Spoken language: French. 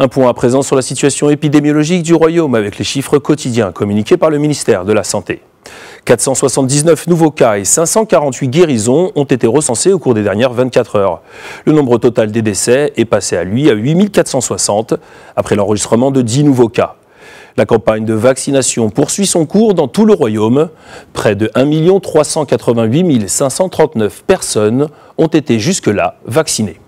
Un point à présent sur la situation épidémiologique du royaume avec les chiffres quotidiens communiqués par le ministère de la Santé. 479 nouveaux cas et 548 guérisons ont été recensés au cours des dernières 24 heures. Le nombre total des décès est passé à lui à 8460 après l'enregistrement de 10 nouveaux cas. La campagne de vaccination poursuit son cours dans tout le royaume. Près de 1 388 539 personnes ont été jusque-là vaccinées.